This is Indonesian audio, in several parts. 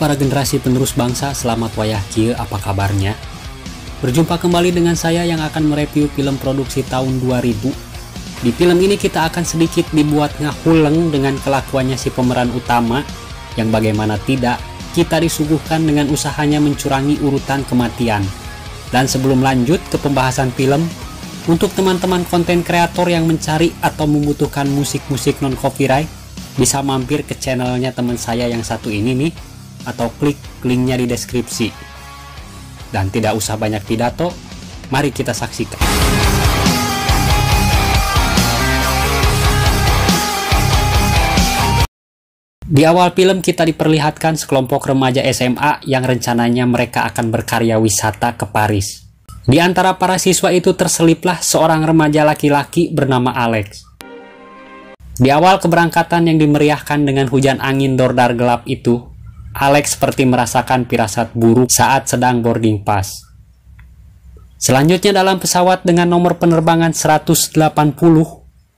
para generasi penerus bangsa selamat wayah kia apa kabarnya? Berjumpa kembali dengan saya yang akan mereview film produksi tahun 2000 di film ini kita akan sedikit dibuat ngahuleng dengan kelakuannya si pemeran utama yang bagaimana tidak kita disuguhkan dengan usahanya mencurangi urutan kematian. Dan sebelum lanjut ke pembahasan film, untuk teman-teman konten kreator yang mencari atau membutuhkan musik-musik non copyright, bisa mampir ke channelnya teman saya yang satu ini nih atau klik linknya di deskripsi. Dan tidak usah banyak pidato, mari kita saksikan. Di awal film kita diperlihatkan sekelompok remaja SMA yang rencananya mereka akan berkarya wisata ke Paris. Di antara para siswa itu terseliplah seorang remaja laki-laki bernama Alex. Di awal keberangkatan yang dimeriahkan dengan hujan angin dordar gelap itu, Alex seperti merasakan pirasat buruk saat sedang boarding pass. Selanjutnya dalam pesawat dengan nomor penerbangan 180,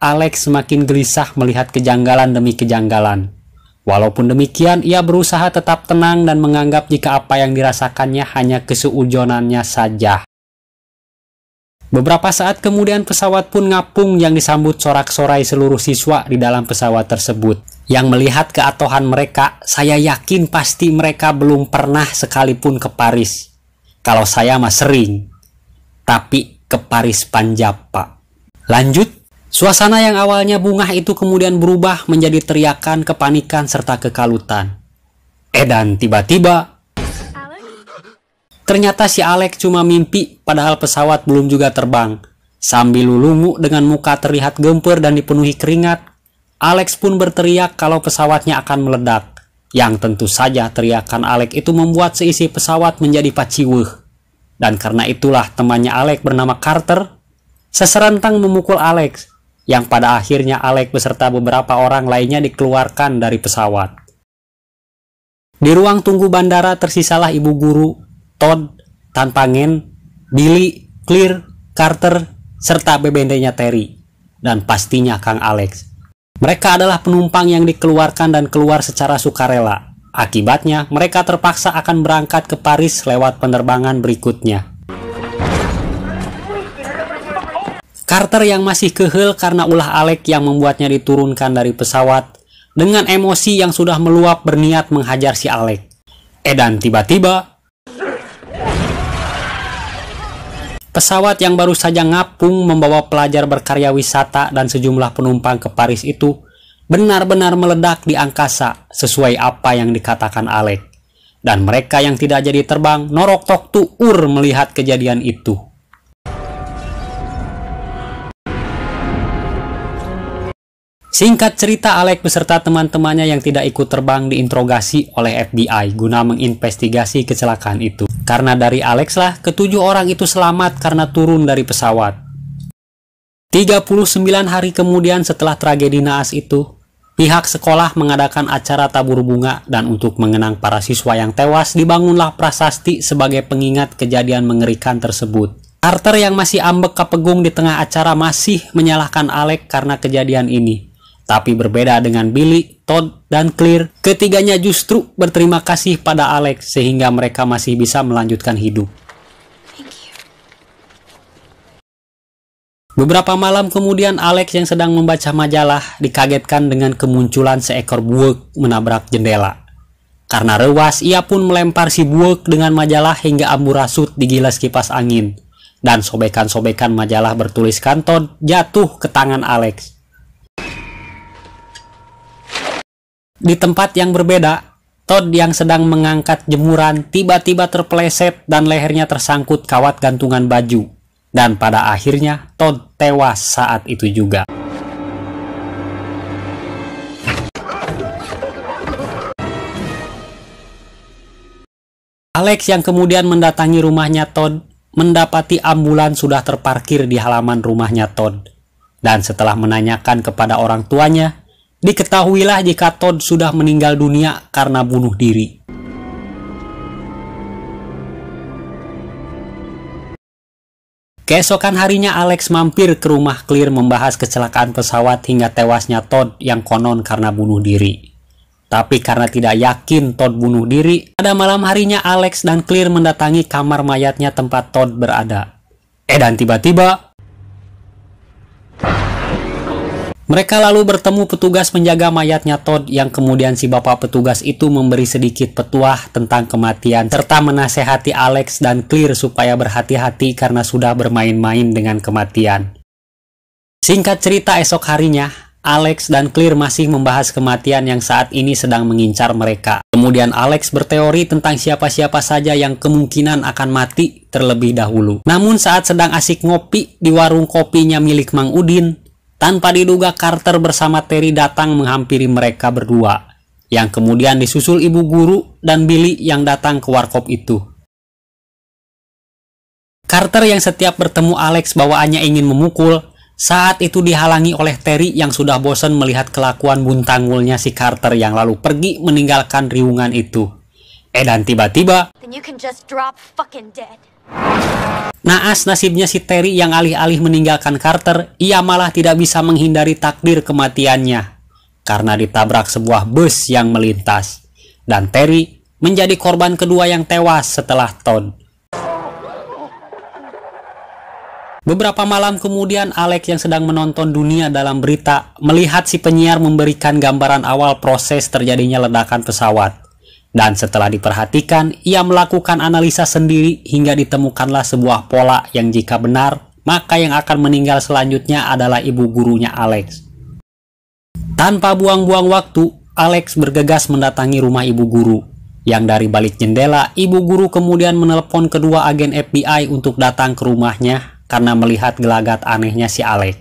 Alex semakin gelisah melihat kejanggalan demi kejanggalan. Walaupun demikian, ia berusaha tetap tenang dan menganggap jika apa yang dirasakannya hanya kesuujonannya saja. Beberapa saat kemudian pesawat pun ngapung yang disambut sorak-sorai seluruh siswa di dalam pesawat tersebut. Yang melihat keatohan mereka, saya yakin pasti mereka belum pernah sekalipun ke Paris. Kalau saya mah sering, tapi ke Paris Panjab, Pak. Lanjut, suasana yang awalnya bungah itu kemudian berubah menjadi teriakan, kepanikan, serta kekalutan. Eh dan tiba-tiba Ternyata si Alex cuma mimpi padahal pesawat belum juga terbang. Sambil lulungu dengan muka terlihat gemper dan dipenuhi keringat, Alex pun berteriak kalau pesawatnya akan meledak. Yang tentu saja teriakan Alex itu membuat seisi pesawat menjadi paciwuh. Dan karena itulah temannya Alex bernama Carter seserentang memukul Alex yang pada akhirnya Alex beserta beberapa orang lainnya dikeluarkan dari pesawat. Di ruang tunggu bandara tersisalah ibu guru Todd, Tanpangen, Billy, Clear, Carter, serta BBND-nya Terry, dan pastinya Kang Alex. Mereka adalah penumpang yang dikeluarkan dan keluar secara sukarela. Akibatnya, mereka terpaksa akan berangkat ke Paris lewat penerbangan berikutnya. Carter yang masih kehel karena ulah Alex yang membuatnya diturunkan dari pesawat, dengan emosi yang sudah meluap berniat menghajar si Alex. Eh, dan tiba-tiba Pesawat yang baru saja ngapung membawa pelajar berkarya wisata dan sejumlah penumpang ke Paris itu benar-benar meledak di angkasa sesuai apa yang dikatakan Alec. Dan mereka yang tidak jadi terbang norok tok tuur melihat kejadian itu. Singkat cerita, Alec beserta teman-temannya yang tidak ikut terbang diinterogasi oleh FBI guna menginvestigasi kecelakaan itu. Karena dari Alex lah, ketujuh orang itu selamat karena turun dari pesawat. 39 hari kemudian setelah tragedi naas itu, pihak sekolah mengadakan acara tabur bunga dan untuk mengenang para siswa yang tewas dibangunlah prasasti sebagai pengingat kejadian mengerikan tersebut. Carter yang masih ambek kepegung di tengah acara masih menyalahkan Alec karena kejadian ini. Tapi berbeda dengan Billy, Todd, dan Clear, ketiganya justru berterima kasih pada Alex sehingga mereka masih bisa melanjutkan hidup. Beberapa malam kemudian Alex yang sedang membaca majalah dikagetkan dengan kemunculan seekor buek menabrak jendela. Karena rewas, ia pun melempar si buek dengan majalah hingga amburasut digilas kipas angin. Dan sobekan-sobekan majalah bertuliskan Todd jatuh ke tangan Alex. Di tempat yang berbeda, Todd yang sedang mengangkat jemuran tiba-tiba terpeleset dan lehernya tersangkut kawat gantungan baju. Dan pada akhirnya Todd tewas saat itu juga. Alex yang kemudian mendatangi rumahnya Todd mendapati ambulan sudah terparkir di halaman rumahnya Todd. Dan setelah menanyakan kepada orang tuanya, Diketahuilah jika Todd sudah meninggal dunia karena bunuh diri. Keesokan harinya Alex mampir ke rumah Clear membahas kecelakaan pesawat hingga tewasnya Todd yang konon karena bunuh diri. Tapi karena tidak yakin Todd bunuh diri, pada malam harinya Alex dan Clear mendatangi kamar mayatnya tempat Todd berada. Eh dan tiba-tiba... Mereka lalu bertemu petugas penjaga mayatnya Todd yang kemudian si bapak petugas itu memberi sedikit petuah tentang kematian serta menasehati Alex dan Clear supaya berhati-hati karena sudah bermain-main dengan kematian. Singkat cerita esok harinya, Alex dan Clear masih membahas kematian yang saat ini sedang mengincar mereka. Kemudian Alex berteori tentang siapa-siapa saja yang kemungkinan akan mati terlebih dahulu. Namun saat sedang asik ngopi di warung kopinya milik Mang Udin, tanpa diduga Carter bersama Terry datang menghampiri mereka berdua, yang kemudian disusul ibu guru dan Billy yang datang ke warkop itu. Carter yang setiap bertemu Alex bawaannya ingin memukul, saat itu dihalangi oleh Terry yang sudah bosan melihat kelakuan buntangulnya si Carter yang lalu pergi meninggalkan riungan itu. Eh dan tiba-tiba... Naas nasibnya si Terry yang alih-alih meninggalkan Carter, ia malah tidak bisa menghindari takdir kematiannya karena ditabrak sebuah bus yang melintas. Dan Terry menjadi korban kedua yang tewas setelah Todd. Beberapa malam kemudian Alex yang sedang menonton dunia dalam berita melihat si penyiar memberikan gambaran awal proses terjadinya ledakan pesawat. Dan setelah diperhatikan, ia melakukan analisa sendiri hingga ditemukanlah sebuah pola yang jika benar, maka yang akan meninggal selanjutnya adalah ibu gurunya Alex. Tanpa buang-buang waktu, Alex bergegas mendatangi rumah ibu guru. Yang dari balik jendela, ibu guru kemudian menelpon kedua agen FBI untuk datang ke rumahnya karena melihat gelagat anehnya si Alex.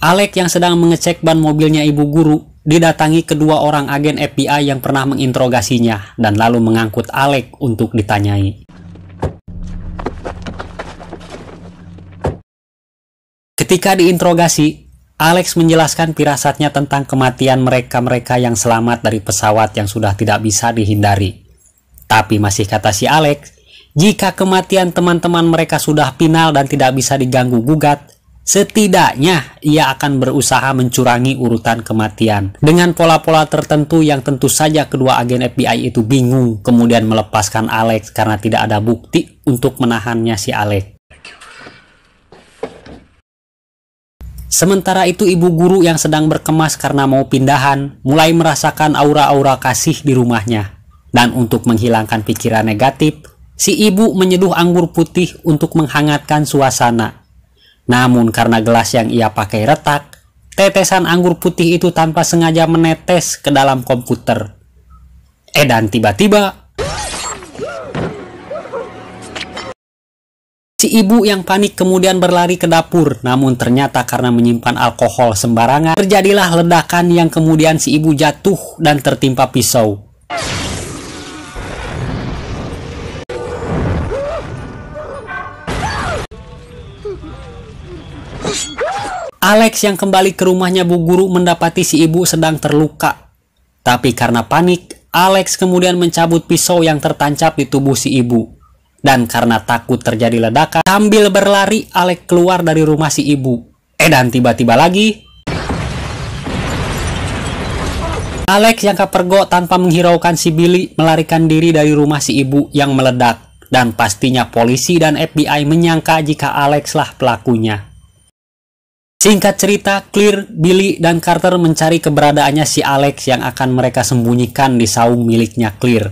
Alex yang sedang mengecek ban mobilnya ibu guru didatangi kedua orang agen FBI yang pernah menginterogasinya dan lalu mengangkut Alec untuk ditanyai. Ketika diinterogasi, Alex menjelaskan pirasatnya tentang kematian mereka-mereka yang selamat dari pesawat yang sudah tidak bisa dihindari. Tapi masih kata si Alex, jika kematian teman-teman mereka sudah final dan tidak bisa diganggu gugat, Setidaknya ia akan berusaha mencurangi urutan kematian dengan pola-pola tertentu yang tentu saja kedua agen FBI itu bingung kemudian melepaskan Alex karena tidak ada bukti untuk menahannya si Alex. Sementara itu ibu guru yang sedang berkemas karena mau pindahan mulai merasakan aura-aura kasih di rumahnya. Dan untuk menghilangkan pikiran negatif, si ibu menyeduh anggur putih untuk menghangatkan suasana. Namun karena gelas yang ia pakai retak, tetesan anggur putih itu tanpa sengaja menetes ke dalam komputer. Eh dan tiba-tiba Si ibu yang panik kemudian berlari ke dapur, namun ternyata karena menyimpan alkohol sembarangan, terjadilah ledakan yang kemudian si ibu jatuh dan tertimpa pisau. Alex yang kembali ke rumahnya Bu Guru mendapati si ibu sedang terluka. Tapi karena panik, Alex kemudian mencabut pisau yang tertancap di tubuh si ibu. Dan karena takut terjadi ledakan, sambil berlari Alex keluar dari rumah si ibu. Eh dan tiba-tiba lagi, Alex yang kepergok tanpa menghiraukan si Billy melarikan diri dari rumah si ibu yang meledak. Dan pastinya polisi dan FBI menyangka jika Alex lah pelakunya. Singkat cerita, Clear, Billy, dan Carter mencari keberadaannya si Alex yang akan mereka sembunyikan di saung miliknya Clear.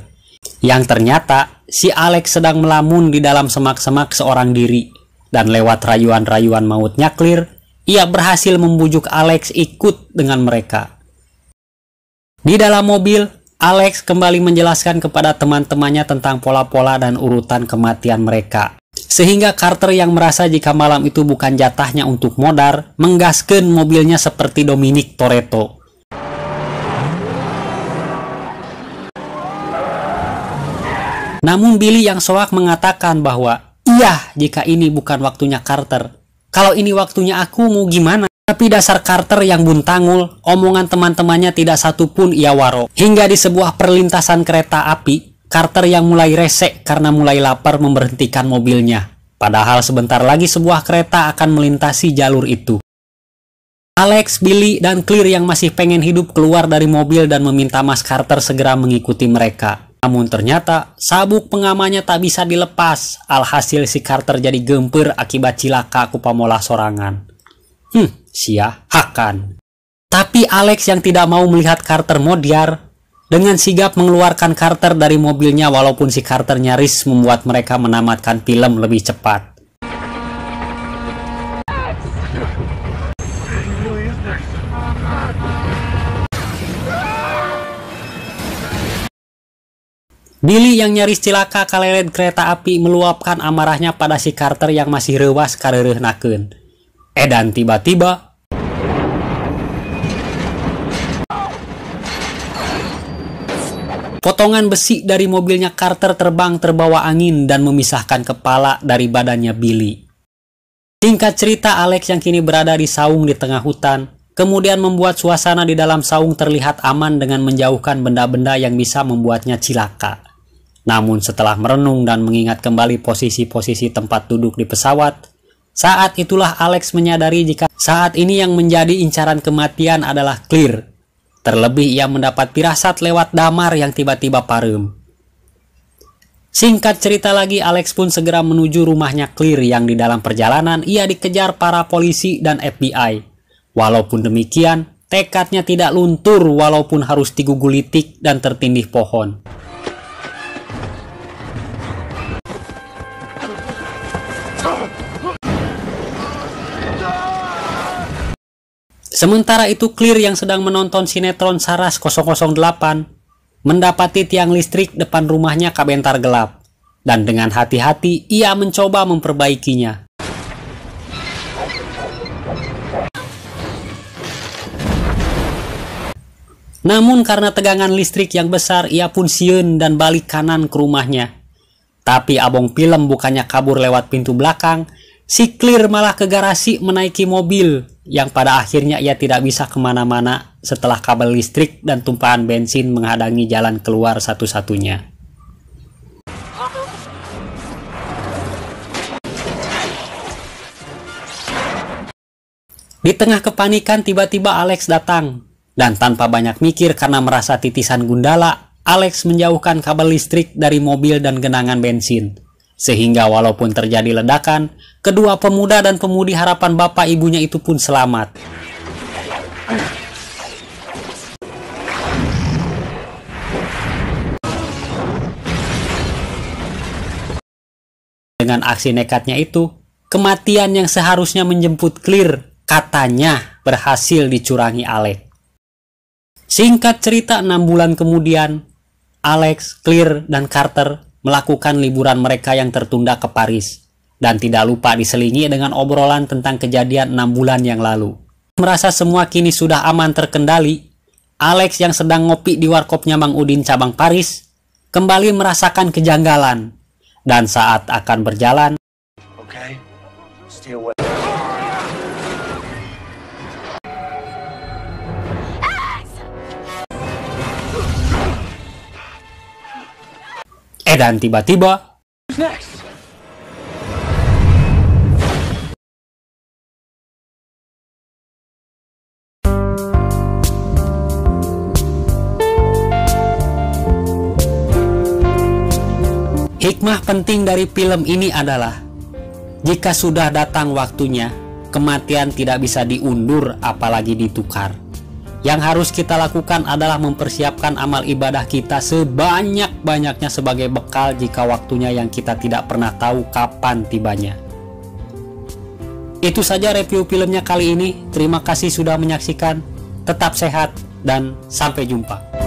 Yang ternyata, si Alex sedang melamun di dalam semak-semak seorang diri. Dan lewat rayuan-rayuan mautnya Clear, ia berhasil membujuk Alex ikut dengan mereka. Di dalam mobil, Alex kembali menjelaskan kepada teman-temannya tentang pola-pola dan urutan kematian mereka. Sehingga Carter yang merasa jika malam itu bukan jatahnya untuk modar, menggaskan mobilnya seperti Dominic Toretto. Namun Billy yang soak mengatakan bahwa iya jika ini bukan waktunya Carter. Kalau ini waktunya aku mau gimana? Tapi dasar Carter yang buntangul, omongan teman-temannya tidak satupun ia waro. Hingga di sebuah perlintasan kereta api, Carter yang mulai resek karena mulai lapar memberhentikan mobilnya. Padahal sebentar lagi sebuah kereta akan melintasi jalur itu. Alex, Billy, dan Clear yang masih pengen hidup keluar dari mobil dan meminta Mas Carter segera mengikuti mereka. Namun ternyata, sabuk pengamannya tak bisa dilepas. Alhasil si Carter jadi gempur akibat cilaka kupamola sorangan. Hmm, sia, hakan. Tapi Alex yang tidak mau melihat Carter modiar, dengan sigap mengeluarkan Carter dari mobilnya walaupun si Carter nyaris membuat mereka menamatkan film lebih cepat. Billy yang nyaris celaka kalelet kereta api meluapkan amarahnya pada si Carter yang masih rewas Eh dan tiba-tiba Potongan besi dari mobilnya Carter terbang terbawa angin dan memisahkan kepala dari badannya Billy. Tingkat cerita, Alex yang kini berada di saung di tengah hutan, kemudian membuat suasana di dalam saung terlihat aman dengan menjauhkan benda-benda yang bisa membuatnya cilaka. Namun setelah merenung dan mengingat kembali posisi-posisi tempat duduk di pesawat, saat itulah Alex menyadari jika saat ini yang menjadi incaran kematian adalah Clear, Terlebih ia mendapat pirasat lewat damar yang tiba-tiba parem. Singkat cerita lagi, Alex pun segera menuju rumahnya Clear yang di dalam perjalanan ia dikejar para polisi dan FBI. Walaupun demikian, tekadnya tidak luntur walaupun harus digugulitik dan tertindih pohon. Sementara itu Clear yang sedang menonton sinetron Saras 008 mendapati tiang listrik depan rumahnya kabentar gelap dan dengan hati-hati ia mencoba memperbaikinya. Namun karena tegangan listrik yang besar ia pun siun dan balik kanan ke rumahnya. Tapi abong film bukannya kabur lewat pintu belakang, si Clear malah ke garasi menaiki mobil yang pada akhirnya ia tidak bisa kemana-mana setelah kabel listrik dan tumpahan bensin menghadangi jalan keluar satu-satunya. Di tengah kepanikan tiba-tiba Alex datang dan tanpa banyak mikir karena merasa titisan gundala, Alex menjauhkan kabel listrik dari mobil dan genangan bensin. Sehingga walaupun terjadi ledakan, kedua pemuda dan pemudi harapan bapak ibunya itu pun selamat. Dengan aksi nekatnya itu, kematian yang seharusnya menjemput clear katanya berhasil dicurangi Alex. Singkat cerita, enam bulan kemudian, Alex, Clear, dan Carter melakukan liburan mereka yang tertunda ke Paris dan tidak lupa diselingi dengan obrolan tentang kejadian enam bulan yang lalu. Merasa semua kini sudah aman terkendali, Alex yang sedang ngopi di warkopnya Mang Udin cabang Paris kembali merasakan kejanggalan dan saat akan berjalan. Okay. Stay away. dan tiba-tiba... Hikmah penting dari film ini adalah jika sudah datang waktunya, kematian tidak bisa diundur apalagi ditukar. Yang harus kita lakukan adalah mempersiapkan amal ibadah kita sebanyak banyaknya sebagai bekal jika waktunya yang kita tidak pernah tahu kapan tibanya. Itu saja review filmnya kali ini. Terima kasih sudah menyaksikan. Tetap sehat dan sampai jumpa.